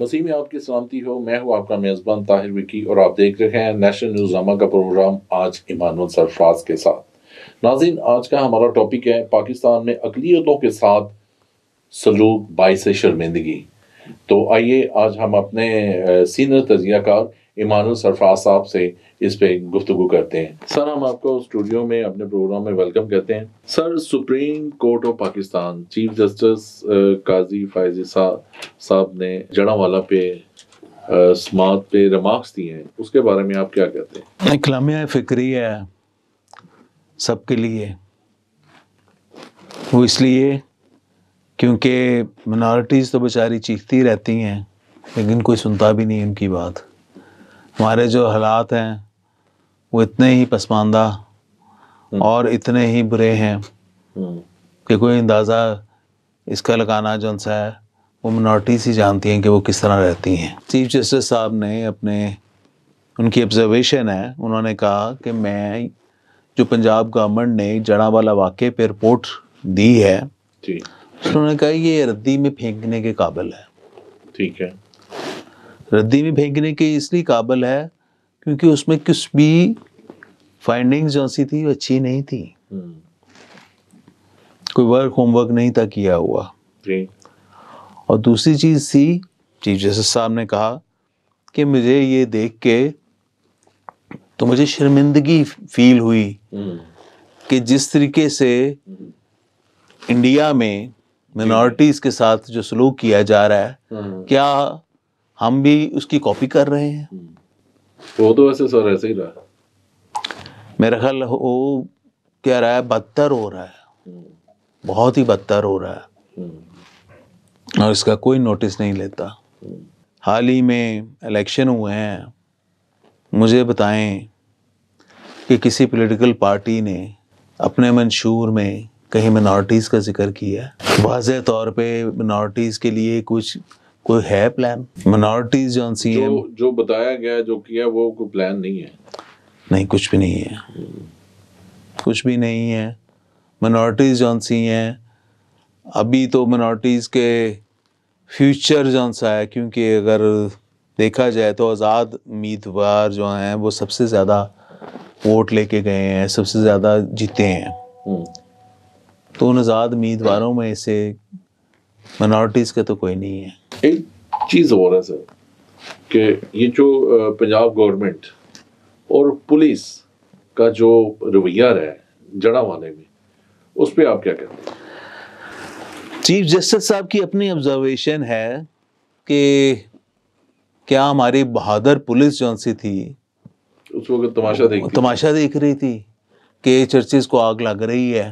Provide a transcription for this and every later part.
मसीह में आपकी सलामती हो मैं हूँ आपका मेज़बान ताहिर विकी और आप देख रहे हैं नेशनल न्यूज़ामा का प्रोग्राम आज इमानुल सरफराज के साथ नाजिन आज का हमारा टॉपिक है पाकिस्तान में अकलीतों के साथ सलूक बाईस शर्मिंदगी तो आइए आज हम अपने सीनियर कार इमानुल सरफराज साहब से इस पे गुफ्तु करते हैं सर हम आपको स्टूडियो में अपने प्रोग्राम में वेलकम करते हैं sir supreme court of Pakistan chief justice Qazi Faez साहब ने जड़ावाला पे समात पे रिमार्क्स दिए हैं उसके बारे में आप क्या कहते हैं इकलामिया फिक्री है सबके लिए वो इसलिए क्योंकि मिनॉरिटीज़ तो बेचारी चीखती रहती हैं लेकिन कोई सुनता भी नहीं उनकी बात हमारे जो हालात हैं वो इतने ही पसमानदा हम्म। और इतने ही बुरे हैं हम्म। कि कोई अंदाज़ा इसका लगाना जो सा है वो मिनॉरिटीज़ ही जानती हैं कि वो किस तरह रहती हैं चीफ जस्टिस साहब ने अपने उनकी ऑब्जर्वेशन है उन्होंने कहा कि मैं जो पंजाब गवर्नमेंट ने जड़ा वाला वाक्य पे रिपोर्ट दी है उन्होंने कहा ये रद्दी में फेंकने के काबिल है ठीक है रद्दी में फेंकने के इसलिए काबिल है क्योंकि उसमें कुछ भी फाइंडिंग्स जो सी थी वो अच्छी नहीं थी हम्म। कोई वर्क होमवर्क नहीं था किया हुआ और दूसरी चीज़ थी चीफ जस्टिस साहब ने कहा कि मुझे ये देख के तो मुझे शर्मिंदगी फील हुई हम्म। कि जिस तरीके से इंडिया में मिनोरिटीज के साथ जो सलूक किया जा रहा है हाँ। क्या हम भी उसकी कॉपी कर रहे हैं हम्म। वो तो वैसे सर ऐसे ही रहा मेरा ख्याल वो कह रहा है बदतर हो रहा है बहुत ही बदतर हो रहा है और इसका कोई नोटिस नहीं लेता हाल ही में इलेक्शन हुए हैं मुझे बताएं कि किसी पॉलिटिकल पार्टी ने अपने मंशूर में कहीं मिनॉरिटीज़ का जिक्र किया है वाज तौर पे मिनॉरिटीज़ के लिए कुछ कोई है प्लान मिनॉरिटीज़ जो सी जो, जो बताया गया जो किया वो कोई प्लान नहीं है नहीं कुछ भी नहीं है कुछ भी नहीं है मनॉरिटीज़ जौन सी हैं अभी तो मिनोरिटीज़ के फ्यूचर जौन सा है क्योंकि अगर देखा जाए तो आज़ाद उम्मीदवार जो हैं वो सबसे ज़्यादा वोट लेके गए हैं सबसे ज़्यादा जीते हैं हम्म। तो उन आज़ाद उम्मीदवारों में से मनॉरिटीज़ का तो कोई नहीं है एक चीज़ और है सर कि ये जो पंजाब गवर्नमेंट और पुलिस का जो रवैया रहा है जड़ावाने में उस पर आप क्या कहते हैं चीफ जस्टिस साहब की अपनी ऑब्जर्वेशन है कि क्या हमारी बहादुर पुलिस जो सी थी उस वक्त तमाशा देख तमाशा देख रही थी कि चर्चिस को आग लग रही है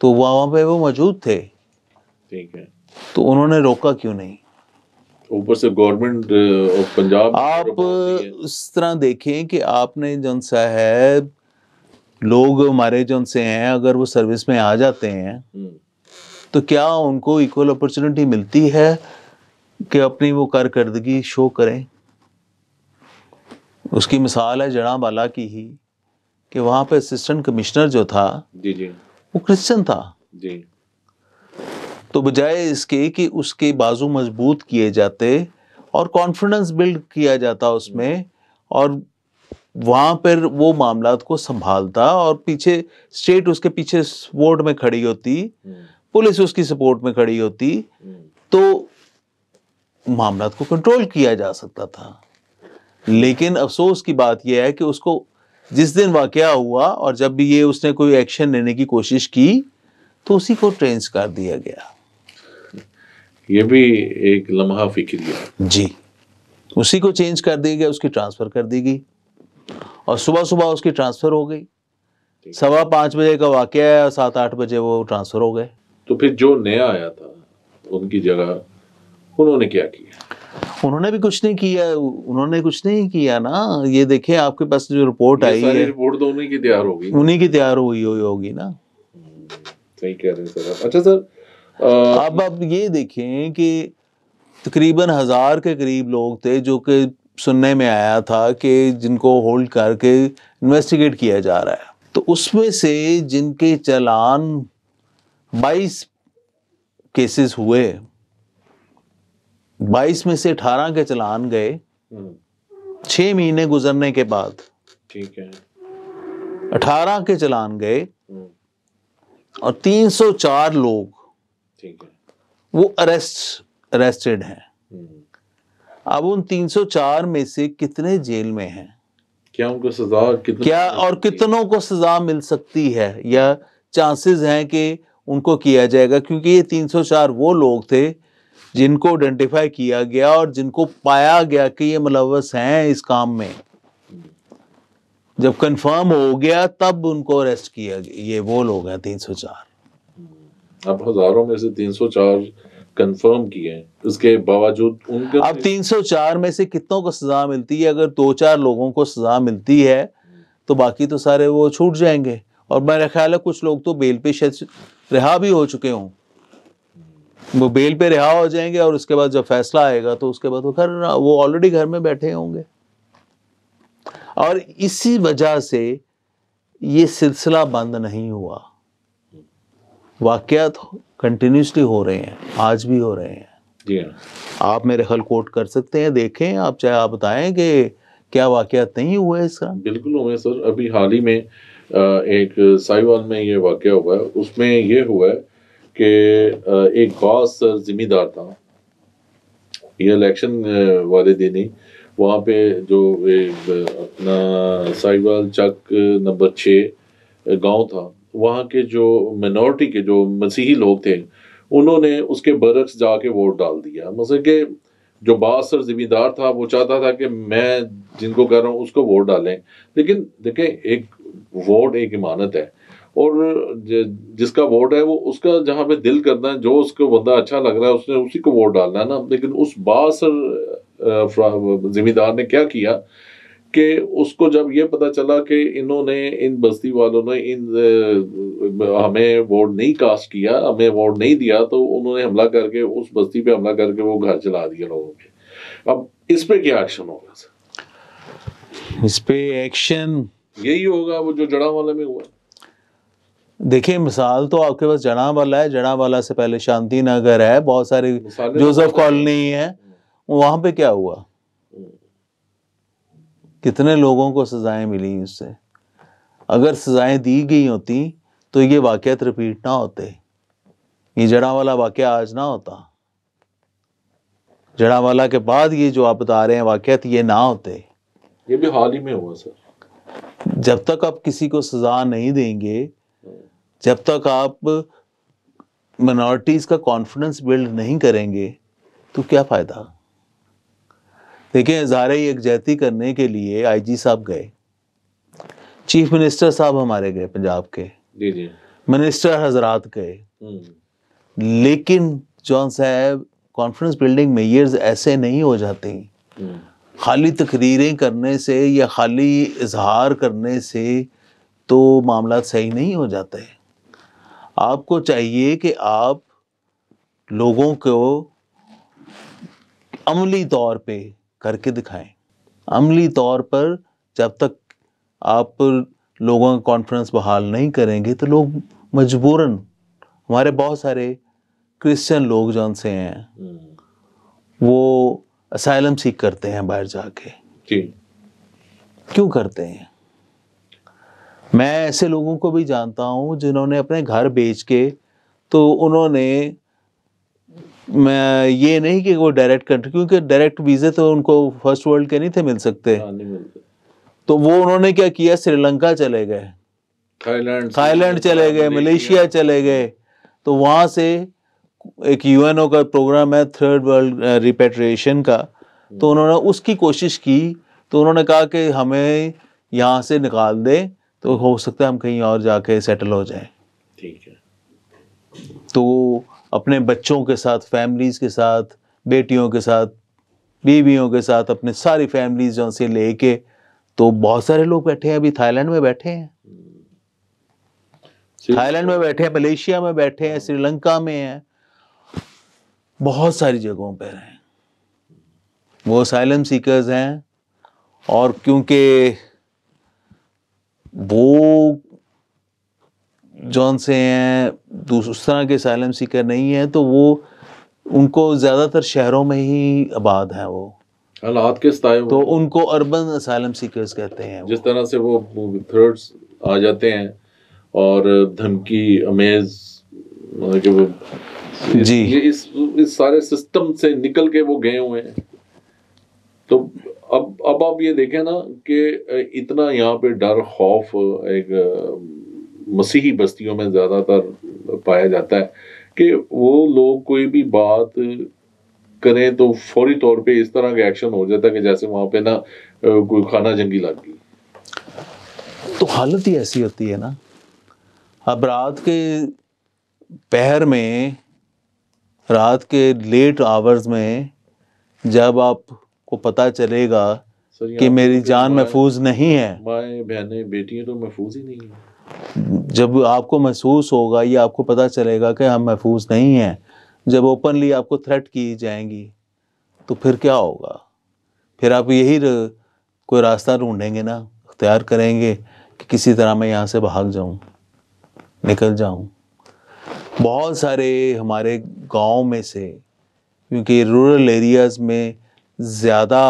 तो वहाँ पे वो मौजूद थे ठीक है तो उन्होंने रोका क्यों नहीं ऊपर से गवर्नमेंट ऑफ पंजाब आप उस तरह देखें कि आपने जन सा है लोग हमारे जन से हैं अगर वो सर्विस में आ जाते हैं हम्म। तो क्या उनको इक्वल अपॉर्चुनिटी मिलती है कि अपनी वो कारकर्दगी शो करें उसकी मिसाल है जड़ा बाला की ही कि वहां पे असिस्टेंट कमिश्नर जो था जी जी वो क्रिश्चियन था जी तो बजाय इसके कि उसके बाजू मजबूत किए जाते और कॉन्फिडेंस बिल्ड किया जाता उसमें और वहाँ पर वो मामला को संभालता और पीछे स्टेट उसके पीछे वोट में खड़ी होती हम्म। पुलिस उसकी सपोर्ट में खड़ी होती हम्म। तो मामला को कंट्रोल किया जा सकता था लेकिन अफसोस की बात यह है कि उसको जिस दिन वाक़ हुआ और जब भी ये उसने कोई एक्शन लेने की कोशिश की तो उसी को ट्रेंस कर दिया गया ये भी एक लम्हा फिक्र है जी उसी को चेंज कर दिया गया उसकी ट्रांसफ़र कर दी गई और सुबह सुबह उसकी ट्रांसफ़र हो गई सवा पांच बजे का वाक्य है सात आठ बजे वो ट्रांसफ़र हो गए तो फिर जो नया आया था उनकी जगह उन्होंने क्या किया उन्होंने भी कुछ नहीं किया उन्होंने कुछ नहीं किया ना ये देखे आपके पास जो रिपोर्ट आई है रिपोर्ट तो उन्हीं की तैयार होगी उन्हीं की तैयार हुई हुई होगी ना हम्म, सही कह रहे हैं सर अच्छा सर अब आप ये देखें कि तकरीबन हज़ार के करीब लोग थे जो कि सुनने में आया था कि जिनको होल्ड करके इन्वेस्टिगेट किया जा रहा है तो उसमें से जिनके चलान 22 केसेस हुए 22 में से 18 के चलान गए हम्म। छः महीने गुजरने के बाद ठीक है 18 के चलान गए हम्म। और 304 लोग वो अरेस्ट अरेस्टेड हैं हम्म। अब उन 304 में से कितने जेल में हैं क्या उनको सजा कितने क्या और कितनों को सजा मिल सकती है या चांसेस हैं कि उनको किया जाएगा क्योंकि ये 304 वो लोग थे जिनको आइडेंटिफाई किया गया और जिनको पाया गया कि ये मुलवस हैं इस काम में हम्म। जब कंफर्म हो गया तब उनको अरेस्ट किया गया ये वो लोग हैं तीन सौ चार अब हजारों में से 304 कंफर्म किए हैं इसके बावजूद उनके अब 304 में से कितनों को सजा मिलती है अगर दो चार लोगों को सजा मिलती है तो बाकी तो सारे वो छूट जाएंगे और मेरा ख्याल है कुछ लोग तो बेल पे शायद रिहा भी हो चुके हों वो बेल पे रिहा हो जाएंगे और उसके बाद जब फैसला आएगा तो उसके बाद वो घर वो ऑलरेडी घर में बैठे होंगे और इसी वजह से ये सिलसिला बंद नहीं हुआ वाक्यात कंटिन्यूसली हो रहे हैं आज भी हो रहे हैं जी हाँ। आप मेरे हल कोट कर सकते हैं देखें आप चाहे आप बताएं कि क्या वाकयात नहीं हुए इसका बिल्कुल हुए सर अभी हाल ही में एक साहिवाल में ये वाक़ हुआ है उसमें ये हुआ है कि एक गौस सर जिम्मेदार था ये इलेक्शन वाले दिन ही वहाँ पे जो अपना साहिवाल चक नंबर छः गांव था वहाँ के जो मिनोरिटी के जो मसीही लोग थे उन्होंने उसके बरक्स जाके वोट डाल दिया मतलब कि जो बासर जिम्मेदार था वो चाहता था कि मैं जिनको कर रहा हूँ उसको वोट डालें लेकिन देखें एक वोट एक इमानत है और जिसका वोट है वो उसका जहाँ पे दिल करना है जो उसको बंदा अच्छा लग रहा है उसने उसी को वोट डालना है ना लेकिन उस बासर जिम्मेदार ने क्या किया कि उसको जब ये पता चला कि इन्होंने इन बस्ती वालों ने इन हमें वोट नहीं कास्ट किया हमें वोट नहीं दिया तो उन्होंने हमला करके उस बस्ती पे हमला करके वो घर चला दिया लोगों के अब इस पे क्या एक्शन होगा सर इस पे एक्शन यही होगा वो जो जड़ा वाले में हुआ देखिए मिसाल तो आपके पास जड़ा वाला है जड़ा वाला से पहले शांति नगर है बहुत सारी जोसेफ कॉलोनी है वहां पे क्या हुआ कितने लोगों को सज़ाएं मिली उससे अगर सज़ाएं दी गई होती तो ये वाक़ात रिपीट ना होते ये जड़ा वाला वाक्य आज ना होता जड़ा वाला के बाद ये जो आप बता रहे हैं वाक़ात ये ना होते ये भी हाल ही में हुआ सर जब तक आप किसी को सज़ा नहीं देंगे जब तक आप मिनोरिटीज का कॉन्फिडेंस बिल्ड नहीं करेंगे तो क्या फ़ायदा देखिए इजहार यकजहती करने के लिए आईजी साहब गए चीफ मिनिस्टर साहब हमारे गए पंजाब के मिनिस्टर हजरात गए हम्म। लेकिन जॉन साहब कॉन्फ्रेंस बिल्डिंग में ये ऐसे नहीं हो जाते हम्म। खाली तकरीरें करने से या खाली इजहार करने से तो मामला सही नहीं हो जाते आपको चाहिए कि आप लोगों को अमली तौर पे करके दिखाएं अमली तौर पर जब तक आप लोगों का कॉन्फ्रेंस बहाल नहीं करेंगे तो लोग मजबूरन हमारे बहुत सारे क्रिश्चियन लोग जो से हैं वो असाइलम सीख करते हैं बाहर जाके क्यों करते हैं मैं ऐसे लोगों को भी जानता हूँ जिन्होंने अपने घर बेच के तो उन्होंने ये नहीं कि वो डायरेक्ट कंट्री क्योंकि डायरेक्ट वीज़े तो उनको फर्स्ट वर्ल्ड के नहीं थे हाँ, मिल सकते तो वो उन्होंने क्या किया श्रीलंका चले गए थाईलैंड चले गए मलेशिया चले गए तो वहां से एक यूएनओ का प्रोग्राम है थर्ड वर्ल्ड रिपेट्रिएशन का तो हम्म। उन्होंने उसकी कोशिश की तो उन्होंने कहा कि हमें यहाँ से निकाल दें तो हो सकता है हम कहीं और जाके सेटल हो जाए ठीक है तो अपने बच्चों के साथ फैमिलीज़ के साथ बेटियों के साथ बीवियों के साथ अपने सारी फैमिलीज जो से लेके तो बहुत सारे लोग बैठे हैं अभी थाईलैंड में बैठे हैं थाईलैंड में बैठे हैं मलेशिया में बैठे हैं श्रीलंका में हैं बहुत सारी जगहों पर हैं वो साइलम सीकर्स हैं और क्योंकि वो जॉन से हैं उस तरह के साइलम सीकर नहीं हैं तो वो उनको ज़्यादातर शहरों में ही आबाद हैं वो हालात के तो उनको अर्बन असाइलम सीकर्स कहते हैं जिस तरह से वो थर्ड्स आ जाते हैं और धमकी अमेज मतलब कि वो जी इस इस सारे सिस्टम से निकल के वो गए हुए हैं तो अब अब आप ये देखें ना कि इतना यहाँ पे डर खौफ एक मसीही बस्तियों में ज़्यादातर पाया जाता है कि वो लोग कोई भी बात करें तो फौरी तौर पे इस तरह का एक्शन हो जाता है कि जैसे वहाँ पे ना कोई खाना जंगी लग गई तो हालत ही ऐसी होती है ना अब रात के पहर में रात के लेट आवर्स में जब आपको पता चलेगा कि मेरी तो जान महफूज नहीं है माए बहनें बेटियां तो महफूज ही नहीं है जब आपको महसूस होगा या आपको पता चलेगा कि हम महफूज नहीं हैं जब ओपनली आपको थ्रेट की जाएंगी तो फिर क्या होगा फिर आप यही कोई रास्ता ढूंढेंगे ना अख्तियार करेंगे कि किसी तरह मैं यहाँ से भाग जाऊँ निकल जाऊँ बहुत सारे हमारे गांव में से क्योंकि रूरल एरियाज़ में ज़्यादा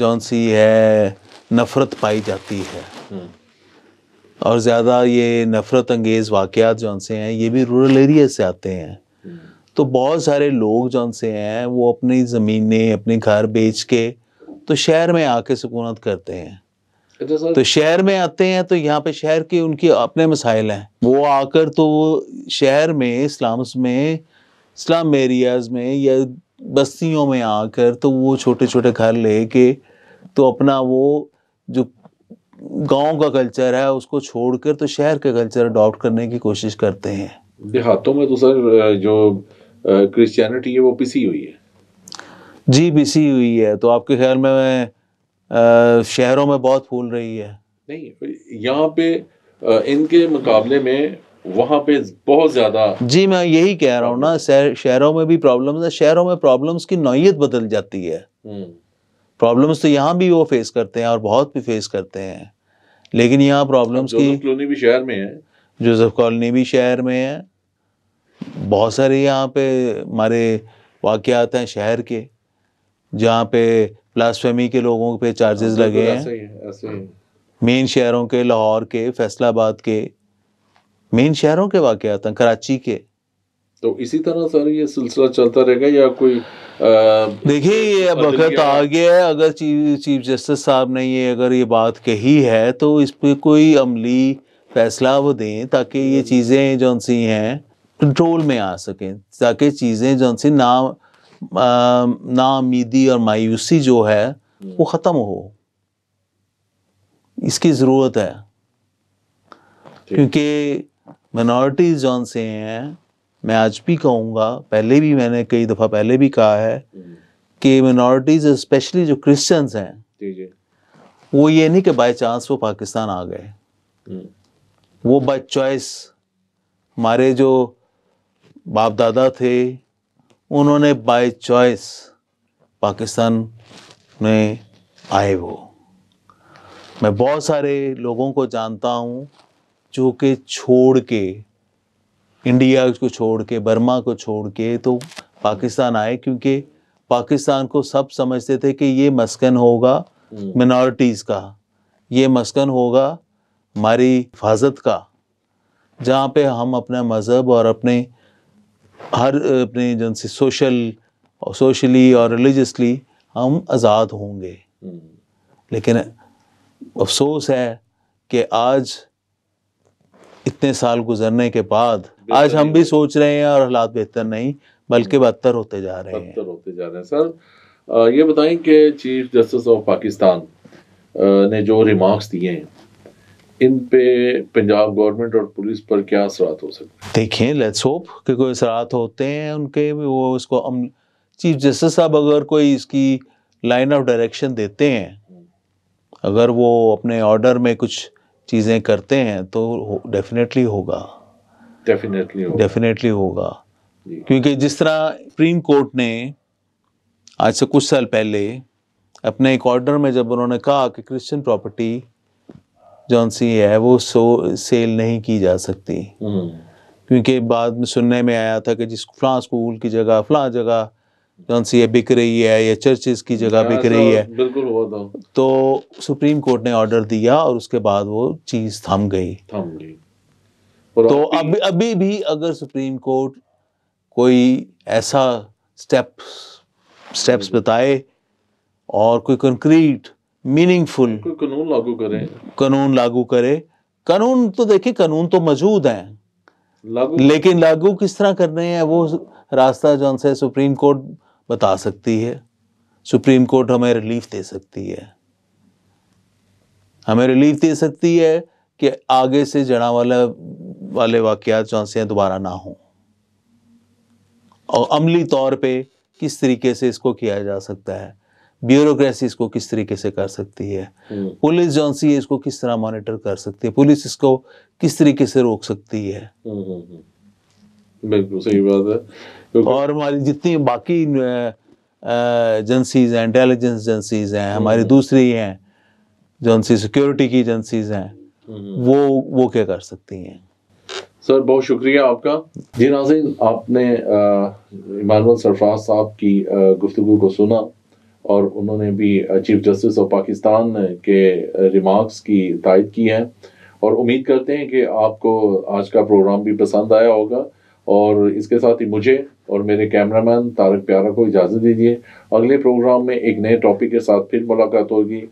जौन सी है नफ़रत पाई जाती है हम्म। और ज़्यादा ये नफ़रत अंगेज़ वाक़ जो से हैं ये भी रूरल एरिया से आते हैं तो बहुत सारे लोग जो से हैं वो अपनी ज़मीनें अपने घर बेच के तो शहर में आके सुकूनत करते हैं अच्छा, तो शहर में आते हैं तो यहाँ पे शहर के उनके अपने मसाइल हैं वो आकर तो शहर में इस्लाम्स में इस्लाम एरियाज़ में या बस्तियों में आकर तो वो छोटे छोटे घर ले के तो अपना वो जो गांव का कल्चर है उसको छोड़कर तो शहर का कल्चर अडॉप्ट करने की कोशिश करते हैं देहातों में तो सर जो क्रिश्चियनिटी है वो पिसी हुई है जी पिसी हुई है तो आपके ख्याल में आ, शहरों में बहुत फूल रही है नहीं यहाँ पे इनके मुकाबले में वहाँ पे बहुत ज़्यादा जी मैं यही कह रहा हूँ ना शहरों में भी प्रॉब्लम है शहरों में प्रॉब्लम्स की नौीयत बदल जाती है प्रॉब्लम्स हम्म। तो यहाँ भी वो फेस करते हैं और बहुत भी फेस करते हैं लेकिन यहाँ प्रॉब्लम की कॉलोनी भी शहर में है जोसेफ कॉलोनी भी शहर में है बहुत सारे यहाँ पे हमारे वाक्यात हैं शहर के जहाँ पे प्लास्फेमी के लोगों पे चार्जेस हाँ, लगे हैं मेन शहरों के लाहौर के फैसलाबाद के मेन शहरों के वाक़ हैं कराची के तो इसी तरह सर ये सिलसिला चलता रहेगा या कोई देखिए ये वक्त आ गया है अगर चीफ चीफ जस्टिस साहब ने ये अगर ये बात कही है तो इस पर कोई अमली फैसला वो दें ताकि ये हम्म। चीज़ें जो सी हैं कंट्रोल में आ सकें ताकि चीज़ें जो सी ना नामीदी और मायूसी जो है हम्म। वो ख़त्म हो इसकी ज़रूरत है क्योंकि माइनॉरिटीज़ जो से हैं मैं आज भी कहूँगा पहले भी मैंने कई दफ़ा पहले भी कहा है कि मिनोरिटीज़ स्पेशली जो क्रिश्चियंस हैं वो ये नहीं कि बाय चांस वो पाकिस्तान आ गए हम्म। वो बाय चॉइस हमारे जो बाप दादा थे उन्होंने बाय चॉइस पाकिस्तान में आए वो मैं बहुत सारे लोगों को जानता हूँ जो कि छोड़ के इंडिया को छोड़ के बर्मा को छोड़ के तो पाकिस्तान आए क्योंकि पाकिस्तान को सब समझते थे कि ये मस्कन होगा मिनॉरिटीज़ हम्म। का ये मस्कन होगा हमारी हिफाजत का जहाँ पे हम अपना मज़हब और अपने हर अपने जन से सोशल सोशली और रिलीजसली हम आज़ाद होंगे हम्म। लेकिन अफसोस है कि आज इतने साल गुजरने के बाद आज हम भी सोच रहे हैं और हालात बेहतर नहीं बल्कि हम्म। बदतर होते जा रहे हैं बदतर होते जा रहे हैं सर ये बताएं कि चीफ जस्टिस ऑफ पाकिस्तान ने जो रिमार्क्स दिए हैं इन पे पंजाब गवर्नमेंट और पुलिस पर क्या असरात हो सकते हैं देखें लेट्स होप कि कोई असरात होते हैं उनके वो उसको अम चीफ जस्टिस साहब अगर कोई इसकी लाइन ऑफ डायरेक्शन देते हैं हम्म। अगर वो अपने ऑर्डर में कुछ चीज़ें करते हैं तो डेफिनेटली होगा डेफिनेटली डेफिनेटली होगा क्योंकि जिस तरह सुप्रीम कोर्ट ने आज से कुछ साल पहले अपने एक ऑर्डर में जब उन्होंने कहा कि क्रिश्चियन प्रॉपर्टी जौन सी है वो सो सेल नहीं की जा सकती हम्म। क्योंकि बाद में सुनने में आया था कि जिस फला स्कूल की जगह फला जगह जौन सी ये बिक रही है या चर्चेस की जगह बिक रही है बिल्कुल हुआ था तो सुप्रीम कोर्ट ने ऑर्डर दिया और उसके बाद वो चीज़ थम गई थम गई तो, तो अभी अभी भी अगर सुप्रीम कोर्ट कोई ऐसा स्टेप हम्म। स्टेप्स बताए और कोई कंक्रीट मीनिंगफुल कानून लागू करे कानून लागू करे कानून तो देखिए कानून तो मौजूद है लागू लेकिन लागू किस तरह करने हैं वो रास्ता जो से सुप्रीम कोर्ट बता सकती है सुप्रीम कोर्ट हमें रिलीफ दे सकती है हमें रिलीफ दे सकती है कि आगे से जड़ा वाला वाले वाक़ात जो से दोबारा ना हों और अमली तौर पे किस तरीके से इसको किया जा सकता है ब्यूरोक्रेसी इसको किस तरीके से कर सकती है हम्म। पुलिस जो सी इसको किस तरह मॉनिटर कर सकती है पुलिस इसको किस तरीके से रोक सकती है हम्म, हम्म, बिल्कुल सही बात है और हमारी जितनी बाकी एजेंसीज हैं इंटेलिजेंस एजेंसीज हैं हमारी दूसरी हैं जो सिक्योरिटी की एजेंसीज हैं वो वो क्या कर सकती हैं सर बहुत शुक्रिया आपका जी नाजिन आपने इमानुअल सरफराज साहब की गुफ्तु को सुना और उन्होंने भी चीफ जस्टिस ऑफ पाकिस्तान के रिमार्क्स की तायद की है और उम्मीद करते हैं कि आपको आज का प्रोग्राम भी पसंद आया होगा और इसके साथ ही मुझे और मेरे कैमरामैन तारक प्यारा को इजाज़त दीजिए अगले प्रोग्राम में एक नए टॉपिक के साथ फिर मुलाकात होगी